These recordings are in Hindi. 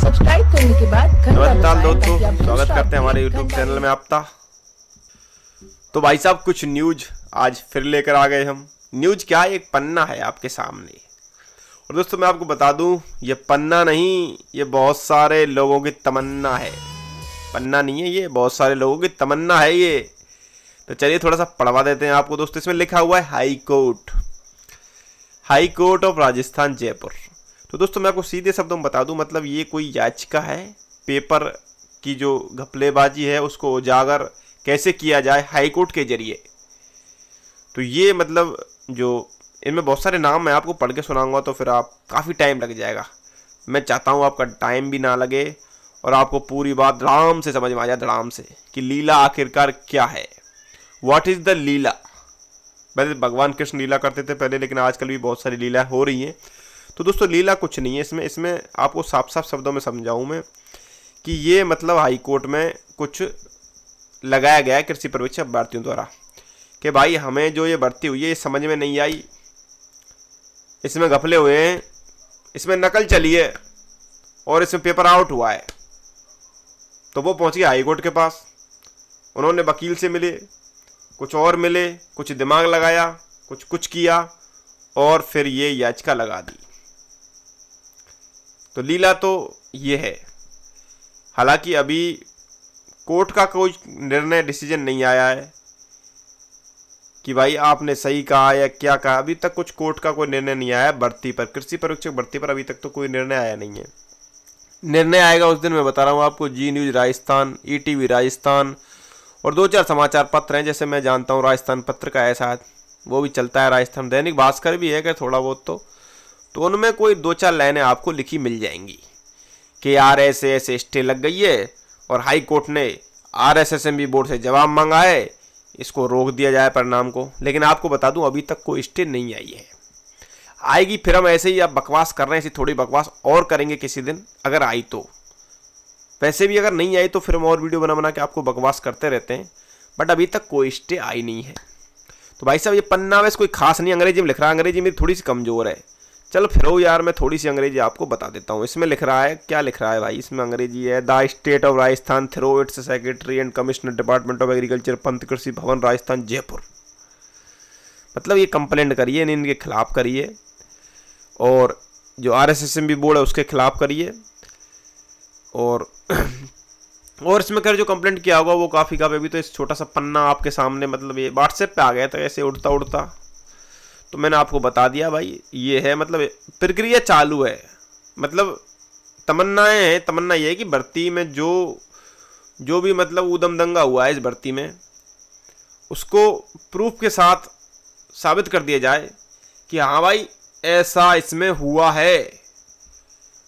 सब्सक्राइब करने के बाद नमस्कार दोस्तों स्वागत करते हैं हमारे YouTube चैनल में आपका तो भाई साहब कुछ न्यूज आज फिर लेकर आ गए हम न्यूज क्या है एक पन्ना है आपके सामने और दोस्तों मैं आपको बता दूं ये पन्ना नहीं ये बहुत सारे लोगों की तमन्ना है पन्ना नहीं है ये बहुत सारे लोगों की तमन्ना है ये तो चलिए थोड़ा सा पढ़वा देते हैं आपको दोस्तों इसमें लिखा हुआ है high court high court of Rajasthan Jaipur तो दोस्तों मैं आपको सीधे शब्दों में बता दूं मतलब ये कोई याचिका है पेपर की जो घपलेबाजी है उसको उजागर कैसे किया जाए हाईकोर्ट के जरिए तो ये मतलब जो इनमें बहुत सारे नाम मैं आपको पढ़ के सुनाऊंगा तो फिर आप काफ़ी टाइम लग जाएगा मैं चाहता हूँ आपका टाइम भी ना लगे और आपको पूरी बात आराम से समझ में आ जाए आराम से कि लीला आखिरकार क्या है वॉट इज़ द लीला वैसे तो भगवान कृष्ण लीला करते थे पहले लेकिन आजकल भी बहुत सारी लीला हो रही हैं तो दोस्तों लीला कुछ नहीं है इसमें इसमें आपको साफ साफ शब्दों में समझाऊं मैं कि ये मतलब हाई कोर्ट में कुछ लगाया गया कृषि परीक्षा भारतीयों द्वारा कि भाई हमें जो ये भर्ती हुई है ये समझ में नहीं आई इसमें घफले हुए हैं इसमें नकल चली है और इसमें पेपर आउट हुआ है तो वो पहुंच गए हाईकोर्ट के पास उन्होंने वकील से मिले कुछ और मिले कुछ दिमाग लगाया कुछ कुछ किया और फिर ये याचिका लगा दी तो लीला तो ये है हालांकि अभी कोर्ट का कोई निर्णय डिसीजन नहीं आया है कि भाई आपने सही कहा या क्या कहा अभी तक कुछ कोर्ट का कोई निर्णय नहीं आया है भर्ती पर कृषि परीक्षक भर्ती पर अभी तक तो कोई निर्णय आया नहीं है निर्णय आएगा उस दिन मैं बता रहा हूँ आपको Zee News Rajasthan E e Rajasthan और दो चार समाचार पत्र हैं जैसे मैं जानता हूँ राजस्थान पत्र का ऐसा वो भी चलता है राजस्थान दैनिक भास्कर भी है क्या थोड़ा बहुत तो तो उनमें कोई दो चार लाइनें आपको लिखी मिल जाएंगी कि आर एस एस स्टे लग गई है और हाई कोर्ट ने R S S M B board से जवाब मांगा है इसको रोक दिया जाए परिणाम को लेकिन आपको बता दूं अभी तक कोई स्टे नहीं आई है आएगी फिर हम ऐसे ही आप बकवास कर रहे हैं ऐसी थोड़ी बकवास और करेंगे किसी दिन अगर आई तो वैसे भी अगर नहीं आई तो फिर हम और वीडियो बना बना के आपको बकवास करते रहते हैं बट अभी तक कोई स्टे आई नहीं है तो भाई साहब ये पन्ना वैसे कोई खास नहीं अंग्रेजी में लिख रहा है अंग्रेजी मेरी थोड़ी सी कमज़ोर है चलो फिर यार मैं थोड़ी सी अंग्रेजी आपको बता देता हूँ इसमें लिख रहा है क्या लिख रहा है भाई इसमें अंग्रेजी है the state of Rajasthan through its secretary and commissioner department of agriculture Pant Krishi Bhavan Rajasthan Jaipur मतलब ये कंप्लेंट करिए इनके खिलाफ करिए और जो R S S M B board है उसके खिलाफ करिए और और इसमें कर जो कंप्लेंट किया होगा वो काफ़ी काफ़ी अभी तो इस छोटा सा पन्ना आपके सामने मतलब ये व्हाट्सएप पे आ गया था ऐसे उड़ता उड़ता तो मैंने आपको बता दिया भाई ये है मतलब प्रक्रिया चालू है मतलब तमन्नाएं हैं तमन्ना ये है कि भर्ती में जो जो भी मतलब उदम दंगा हुआ है इस भर्ती में उसको प्रूफ के साथ साबित कर दिया जाए कि हाँ भाई ऐसा इसमें हुआ है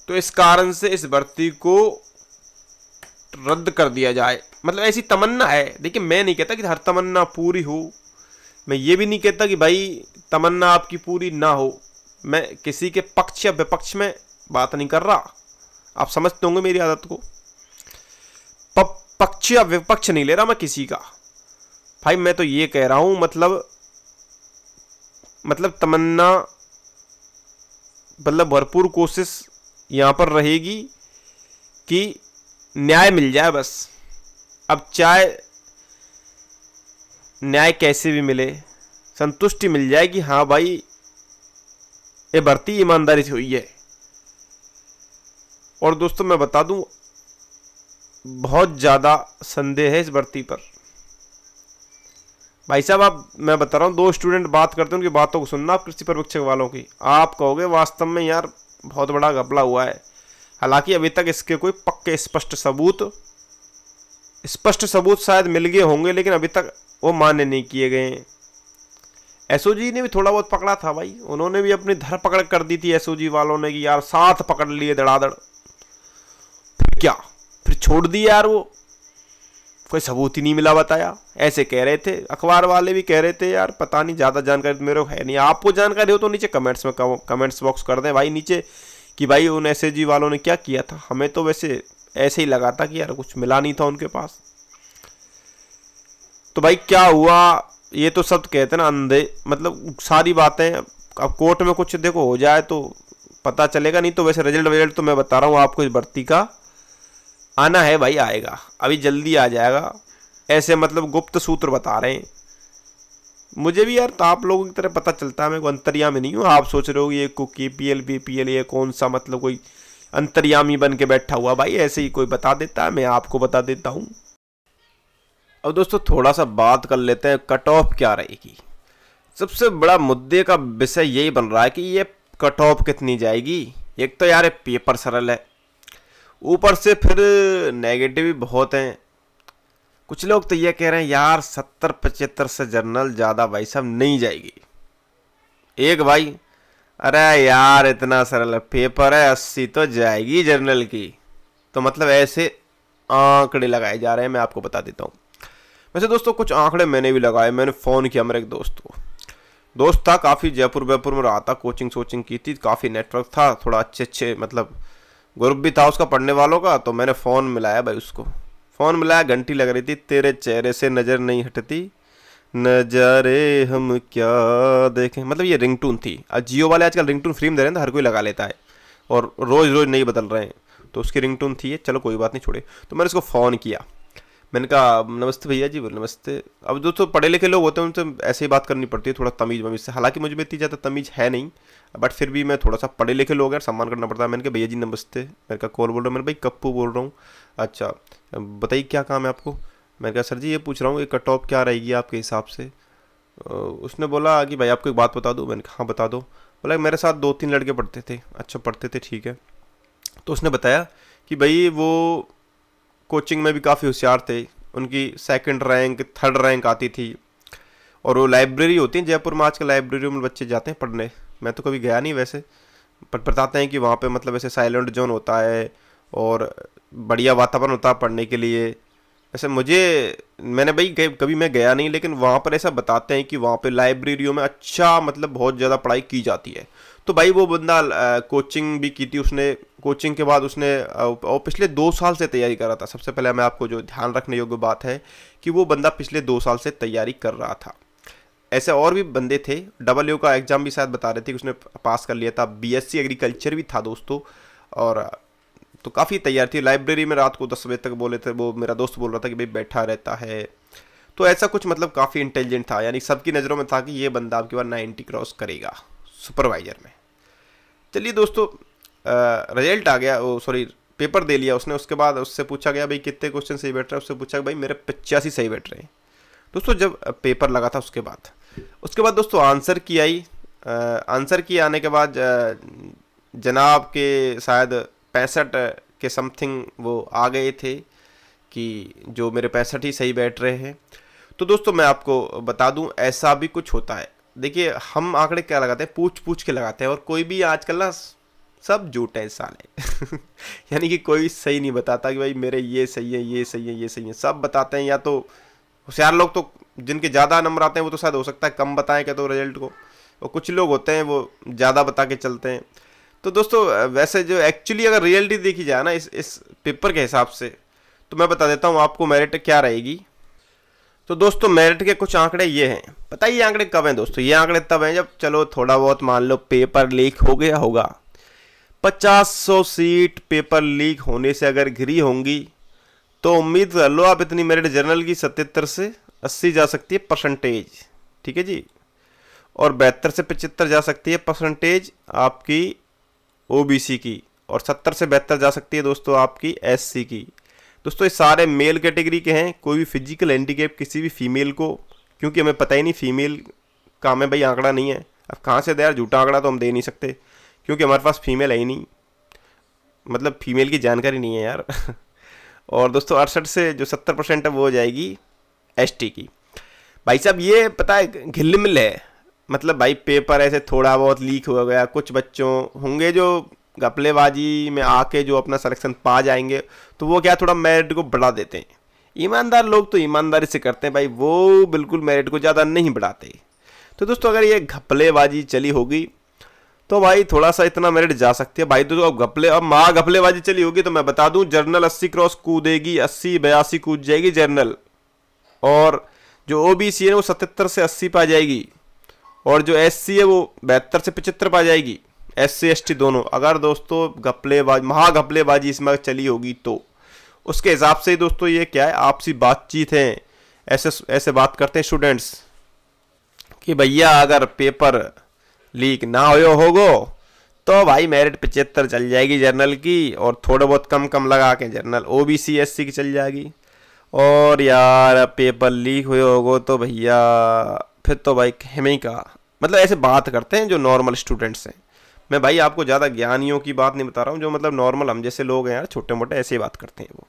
तो इस कारण से इस भर्ती को रद्द कर दिया जाए मतलब ऐसी तमन्ना है देखिए मैं नहीं कहता कि हर तमन्ना पूरी हो मैं ये भी नहीं कहता कि भाई तमन्ना आपकी पूरी ना हो मैं किसी के पक्ष या विपक्ष में बात नहीं कर रहा आप समझते होंगे मेरी आदत को पक्ष या विपक्ष नहीं ले रहा मैं किसी का भाई मैं तो ये कह रहा हूं मतलब मतलब तमन्ना मतलब भरपूर कोशिश यहां पर रहेगी कि न्याय मिल जाए बस अब चाहे न्याय कैसे भी मिले संतुष्टि मिल जाए कि हाँ भाई ये भर्ती ईमानदारी से हुई है और दोस्तों मैं बता दूं बहुत ज़्यादा संदेह है इस भर्ती पर भाई साहब आप मैं बता रहा हूँ दो स्टूडेंट बात करते हैं उनकी बातों को सुनना आप कृषि परवेक्षक वालों की आप कहोगे वास्तव में यार बहुत बड़ा घपला हुआ है हालांकि अभी तक इसके कोई पक्के स्पष्ट सबूत स्पष्ट सबूत शायद मिल गए होंगे लेकिन अभी तक वो मान्य नहीं किए गए एस ने भी थोड़ा बहुत पकड़ा था भाई उन्होंने भी अपनी धर पकड़ कर दी थी एस वालों ने कि यार साथ पकड़ लिए धड़ाधड़ फिर क्या फिर छोड़ दी यार वो कोई सबूत ही नहीं मिला बताया ऐसे कह रहे थे अखबार वाले भी कह रहे थे यार पता नहीं ज़्यादा जानकारी मेरे को है नहीं आपको जानकारी हो तो नीचे कमेंट्स में कमेंट्स बॉक्स कर दें भाई नीचे कि भाई उन एस वालों ने क्या किया था हमें तो वैसे ऐसे ही लगा था कि यार कुछ मिला नहीं था उनके पास तो भाई क्या हुआ ये तो शब्द कहते हैं ना अंधे मतलब सारी बातें अब कोर्ट में कुछ देखो हो जाए तो पता चलेगा नहीं तो वैसे रिजल्ट विजल्ट तो मैं बता रहा हूँ आपको इस भर्ती का आना है भाई आएगा अभी जल्दी आ जाएगा ऐसे मतलब गुप्त सूत्र बता रहे हैं मुझे भी यार तो आप लोगों की तरह पता चलता है मैं कोई अंतर्यामी नहीं हूँ आप सोच रहे हो ये को के P L B P L ये कौन सा मतलब कोई अंतर्यामी बन के बैठा हुआ भाई ऐसे ही कोई बता देता है मैं आपको बता देता हूँ अब दोस्तों थोड़ा सा बात कर लेते हैं कट ऑफ क्या रहेगी सबसे बड़ा मुद्दे का विषय यही बन रहा है कि ये कट ऑफ कितनी जाएगी एक तो यार पेपर सरल है ऊपर से फिर नेगेटिव भी बहुत हैं कुछ लोग तो ये कह रहे हैं यार सत्तर पचहत्तर से जर्नल ज़्यादा भाई साहब नहीं जाएगी एक भाई अरे यार इतना सरल है पेपर है अस्सी तो जाएगी जनरल की तो मतलब ऐसे आंकड़े लगाए जा रहे हैं मैं आपको बता देता हूँ वैसे दोस्तों कुछ आंकड़े मैंने भी लगाए मैंने फ़ोन किया मेरे एक दोस्त को दोस्त था काफ़ी जयपुर वयपुर में रहा था कोचिंग सोचिंग की थी काफ़ी नेटवर्क था थोड़ा अच्छे अच्छे मतलब ग्रुप भी था उसका पढ़ने वालों का तो मैंने फ़ोन मिलाया भाई उसको फ़ोन मिलाया घंटी लग रही थी तेरे चेहरे से नज़र नहीं हटती नजारे हम क्या देखें मतलब ये रिंगटून थी जियो वाले आजकल रिंगटून फ्री में दे रहे हैं तो हर कोई लगा लेता है और रोज़ रोज़ नहीं बदल रहे हैं तो उसकी रिंगटून थी चलो कोई बात नहीं छोड़े तो मैंने उसको फ़ोन किया मैंने कहा नमस्ते भैया जी बोले नमस्ते अब दोस्तों पढ़े लिखे लोग होते हैं उनसे ऐसे ही बात करनी पड़ती है थोड़ा तमीज़ वमीज़ से हालांकि मुझे में इतनी ज़्यादा तमीज़ है नहीं बट फिर भी मैं थोड़ा सा पढ़े लिखे लोग हैं सम्मान करना पड़ता है मैंने कहा भैया जी नमस्ते मेरे का कॉल बोल रहा हूँ मैंने भाई कप्पू बोल रहा हूँ अच्छा बताइए क्या काम है आपको मैंने कहा सर जी ये पूछ रहा हूँ ये कट ऑफ क्या रहेगी आपके हिसाब से उसने बोला कि भाई आपको एक बात बता दो मैंने कहा हाँ बता दो बोला मेरे साथ दो तीन लड़के पढ़ते थे अच्छा पढ़ते थे ठीक है तो उसने बताया कि भाई वो कोचिंग में भी काफ़ी होशियार थे उनकी सेकंड रैंक थर्ड रैंक आती थी और वो लाइब्रेरी होती है जयपुर में आजकल लाइब्रेरी में बच्चे जाते हैं पढ़ने मैं तो कभी गया नहीं वैसे पर बताते हैं कि वहाँ पे मतलब ऐसे साइलेंट जोन होता है और बढ़िया वातावरण होता है पढ़ने के लिए वैसे मुझे मैंने भाई कभी मैं गया नहीं लेकिन वहाँ पर ऐसा बताते हैं कि वहाँ पर लाइब्रेरियों में अच्छा मतलब बहुत ज़्यादा पढ़ाई की जाती है तो भाई वो बंदा कोचिंग भी की थी उसने कोचिंग के बाद उसने और पिछले दो साल से तैयारी कर रहा था सबसे पहले मैं आपको जो ध्यान रखने योग्य बात है कि वो बंदा पिछले दो साल से तैयारी कर रहा था ऐसे और भी बंदे थे डबल यू का एग्ज़ाम भी शायद बता रहे थे कि उसने पास कर लिया था बीएससी एग्रीकल्चर भी था दोस्तों और तो काफ़ी तैयार थी लाइब्रेरी में रात को दस बजे तक बोले थे वो मेरा दोस्त बोल रहा था कि भाई बैठा रहता है तो ऐसा कुछ मतलब काफ़ी इंटेलिजेंट था यानी सबकी नज़रों में था कि ये बंदा आपके बाद नाइन्टी क्रॉस करेगा सुपरवाइज़र में चलिए दोस्तों रिजल्ट आ गया सॉरी पेपर दे लिया उसने उसके बाद उससे पूछा गया भाई कितने क्वेश्चन सही बैठ रहे हैं उससे पूछा भाई मेरे पचासी सही बैठ रहे हैं दोस्तों जब पेपर लगा था उसके बाद उसके बाद दोस्तों आंसर की आई आंसर की आने के बाद जनाब के शायद पैंसठ के समथिंग वो आ गए थे कि जो मेरे पैंसठ ही सही बैठ रहे हैं तो दोस्तों मैं आपको बता दूं ऐसा भी कुछ होता है देखिए हम आंकड़े क्या लगाते हैं पूछ पूछ के लगाते हैं और कोई भी आजकल ना सब झूठ है साले यानी कि कोई सही नहीं बताता कि भाई मेरे ये सही है ये सही है ये सही है सब बताते हैं या तो होशियार लोग तो जिनके ज़्यादा नंबर आते हैं वो तो शायद हो सकता है कम बताएं क्या तो रिजल्ट को और कुछ लोग होते हैं वो ज़्यादा बता के चलते हैं तो दोस्तों वैसे जो एक्चुअली अगर रियलिटी देखी जाए ना इस इस पेपर के हिसाब से तो मैं बता देता हूँ आपको मेरिट क्या रहेगी तो दोस्तों मेरिट के कुछ आंकड़े ये हैं पता ये आंकड़े कब हैं दोस्तों ये आंकड़े तब हैं जब चलो थोड़ा बहुत मान लो पेपर लीक हो गया होगा पचास सौ सीट पेपर लीक होने से अगर घिरी होंगी तो उम्मीद कर लो आप इतनी मेरिट जनरल की सतहत्तर से अस्सी जा सकती है परसेंटेज ठीक है जी और बहत्तर से पचहत्तर जा सकती है परसेंटेज आपकी ओबीसी की और सत्तर से बहत्तर जा सकती है दोस्तों आपकी एससी की दोस्तों ये सारे मेल कैटेगरी के हैं कोई भी फिजिकल हैंडीकेप किसी भी फीमेल को क्योंकि हमें पता ही नहीं फीमेल का हमें भाई आंकड़ा नहीं है अब कहाँ से दे यार झूठा आंकड़ा तो हम दे नहीं सकते क्योंकि हमारे पास फीमेल है ही नहीं मतलब फीमेल की जानकारी नहीं है यार और दोस्तों अड़सठ से जो सत्तर परसेंट है वो हो जाएगी एस की भाई साहब ये पता है घिल मिल है मतलब भाई पेपर ऐसे थोड़ा बहुत लीक हो गया कुछ बच्चों होंगे जो घपलेबाजी में आके जो अपना सलेक्शन पा जाएंगे तो वो क्या थोड़ा मेरिट को बढ़ा देते हैं ईमानदार लोग तो ईमानदारी से करते हैं भाई वो बिल्कुल मेरिट को ज़्यादा नहीं बढ़ाते तो दोस्तों अगर ये घपलेबाजी चली होगी तो भाई थोड़ा सा इतना मेरिट जा सकती है भाई तो अब घपले अब महा घपलेबाजी चली होगी तो मैं बता दूं जर्नल अस्सी क्रॉस कूदेगी अस्सी बयासी कूद जाएगी जर्नल और जो ओ बी सी है वो सतहत्तर से अस्सी पा जाएगी और जो एस सी है वो बहत्तर से पचहत्तर पा जाएगी एस सी एस टी दोनों अगर दोस्तों घपलेबाज महा घपलेबाजी इसमें चली होगी तो उसके हिसाब से ही दोस्तों ये क्या है आपसी बातचीत है ऐसे ऐसे बात करते हैं स्टूडेंट्स कि भैया अगर पेपर लीक ना हो होगो तो भाई मेरिट पचहत्तर चल जाएगी जर्नल की और थोड़ा बहुत कम कम लगा के general O B C S C की चल जाएगी और यार पेपर लीक हुए होगो तो भैया फिर तो भाई हमें ही कहा मतलब ऐसे बात करते हैं जो नॉर्मल स्टूडेंट्स हैं मैं भाई आपको ज़्यादा ज्ञानियों की बात नहीं बता रहा हूँ जो मतलब नॉर्मल हम जैसे लोग हैं यार छोटे मोटे ऐसे ही बात करते हैं वो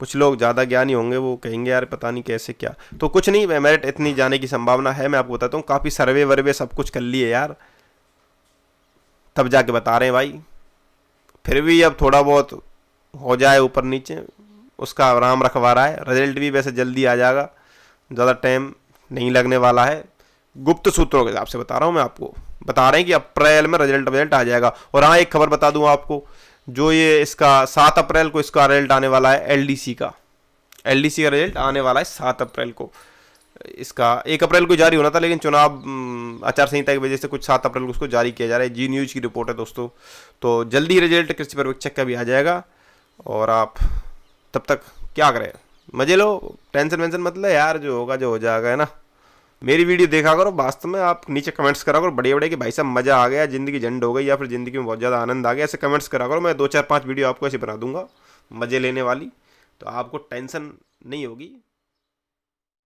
कुछ लोग ज़्यादा ज्ञानी होंगे वो कहेंगे यार पता नहीं कैसे क्या तो कुछ नहीं मेरिट इतनी जाने की संभावना है मैं आपको बताता हूँ काफ़ी सर्वे वर्वे सब कुछ कर लिए यार तब जाके बता रहे हैं भाई फिर भी अब थोड़ा बहुत हो जाए ऊपर नीचे उसका आराम रखवा रहा है रिजल्ट भी वैसे जल्दी आ जाएगा ज़्यादा टाइम नहीं लगने वाला है गुप्त सूत्रों के हिसाब से बता रहा हूँ मैं आपको बता रहे हैं कि अप्रैल में रिजल्ट रिजल्ट आ जाएगा और हाँ एक खबर बता दूँ आपको जो ये इसका सात अप्रैल को इसका रिजल्ट आने वाला है एलडीसी का एलडीसी का रिजल्ट आने वाला है सात अप्रैल को इसका एक अप्रैल को जारी होना था लेकिन चुनाव हम्म, आचार संहिता की वजह से कुछ सात अप्रैल को उसको जारी किया जा रहा है जी न्यूज़ की रिपोर्ट है दोस्तों तो जल्दी रिजल्ट कृषि पर्यवेक्षक का भी आ जाएगा और आप तब तक क्या करें मजे लो टेंशन वेंशन मतलब यार जो होगा जो हो जाएगा है ना मेरी वीडियो देखा करो वास्तव में आप नीचे कमेंट्स करा करो बड़े बड़े कि भाई साहब मज़ा आ गया ज़िंदगी झंड हो गई या फिर ज़िंदगी में बहुत ज़्यादा आनंद आ गया ऐसे कमेंट्स करा करो मैं दो चार पाँच वीडियो आपको ऐसे बना दूंगा मज़े लेने वाली तो आपको टेंशन नहीं होगी